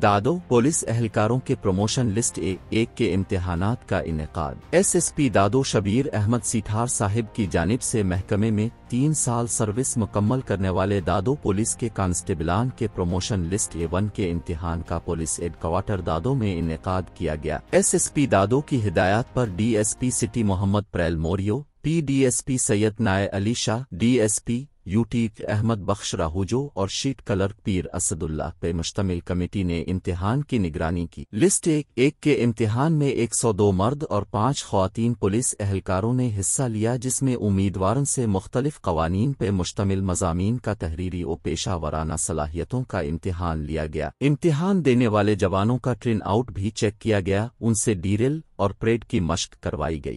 दादो पुलिस एहलकारों के promotion list A एक के इम्तहानात का इनका एसएसपी दादो शबीर अहमद सीठार साहिब की जानब से महकमे में तीन साल सर्विस मुकम्मल करने वाले दादो पुलिस के कांस्टेबलान के प्रमोशन लिस्ट ए वन के इम्तिहान का पुलिस हेडक्वार्टर दादो में इनका किया गया एसएसपी दादो की हिदायत पर डीएसपी सिटी मोहम्मद प्रैल मोरियो P D S P Syed नाय Ali Shah D S P यूटीक अहमद बख्श राहुजो और शीट कलर पीर असदुल्ला पे मुश्तमिल कमेटी ने इम्तिहान की निगरानी की लिस्ट एक एक के इम्तिहान में एक सौ दो मर्द और पांच खातन पुलिस एहलकारों ने हिस्सा लिया जिसमें उम्मीदवारों से मुख्तलिफ कवानीन पे मुश्तमिल मजामी का तहरीरी और पेशा वाराना सलाहियतों का इम्तिहान लिया गया इम्तिहान देने वाले जवानों का ट्रेन आउट भी चेक किया गया उनसे डीरेल और परेड की मश्क करवाई गई